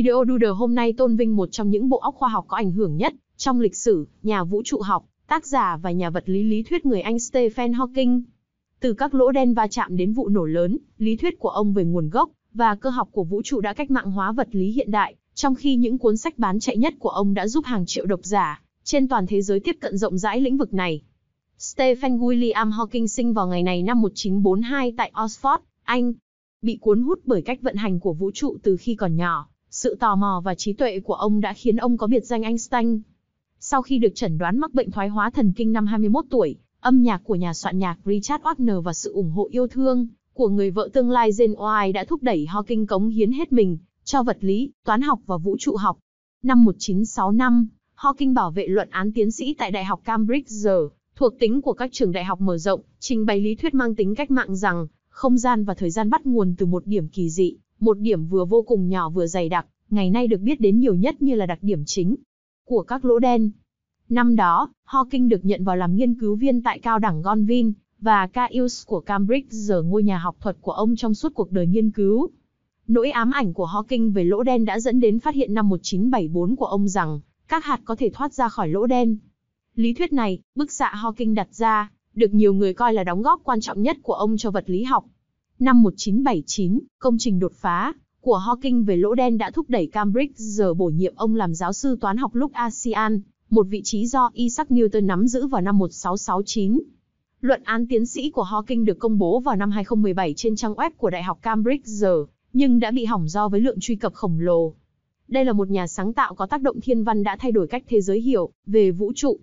Video Doodle hôm nay tôn vinh một trong những bộ óc khoa học có ảnh hưởng nhất trong lịch sử, nhà vũ trụ học, tác giả và nhà vật lý lý thuyết người Anh Stephen Hawking. Từ các lỗ đen va chạm đến vụ nổ lớn, lý thuyết của ông về nguồn gốc và cơ học của vũ trụ đã cách mạng hóa vật lý hiện đại, trong khi những cuốn sách bán chạy nhất của ông đã giúp hàng triệu độc giả trên toàn thế giới tiếp cận rộng rãi lĩnh vực này. Stephen William Hawking sinh vào ngày này năm 1942 tại Oxford, Anh. Bị cuốn hút bởi cách vận hành của vũ trụ từ khi còn nhỏ, sự tò mò và trí tuệ của ông đã khiến ông có biệt danh Einstein. Sau khi được chẩn đoán mắc bệnh thoái hóa thần kinh năm 21 tuổi, âm nhạc của nhà soạn nhạc Richard Wagner và sự ủng hộ yêu thương của người vợ tương lai Jane Oai đã thúc đẩy Hawking cống hiến hết mình cho vật lý, toán học và vũ trụ học. Năm 1965, Hawking bảo vệ luận án tiến sĩ tại Đại học Cambridge, thuộc tính của các trường đại học mở rộng, trình bày lý thuyết mang tính cách mạng rằng không gian và thời gian bắt nguồn từ một điểm kỳ dị, một điểm vừa vô cùng nhỏ vừa dày đặc, ngày nay được biết đến nhiều nhất như là đặc điểm chính của các lỗ đen. Năm đó, Hawking được nhận vào làm nghiên cứu viên tại cao đẳng Gonvin và Caius của Cambridge giờ ngôi nhà học thuật của ông trong suốt cuộc đời nghiên cứu. Nỗi ám ảnh của Hawking về lỗ đen đã dẫn đến phát hiện năm 1974 của ông rằng các hạt có thể thoát ra khỏi lỗ đen. Lý thuyết này, bức xạ Hawking đặt ra, được nhiều người coi là đóng góp quan trọng nhất của ông cho vật lý học. Năm 1979, công trình đột phá của Hawking về lỗ đen đã thúc đẩy Cambridge giờ bổ nhiệm ông làm giáo sư toán học lúc ASEAN, một vị trí do Isaac Newton nắm giữ vào năm 1669. Luận án tiến sĩ của Hawking được công bố vào năm 2017 trên trang web của Đại học Cambridge giờ, nhưng đã bị hỏng do với lượng truy cập khổng lồ. Đây là một nhà sáng tạo có tác động thiên văn đã thay đổi cách thế giới hiểu về vũ trụ,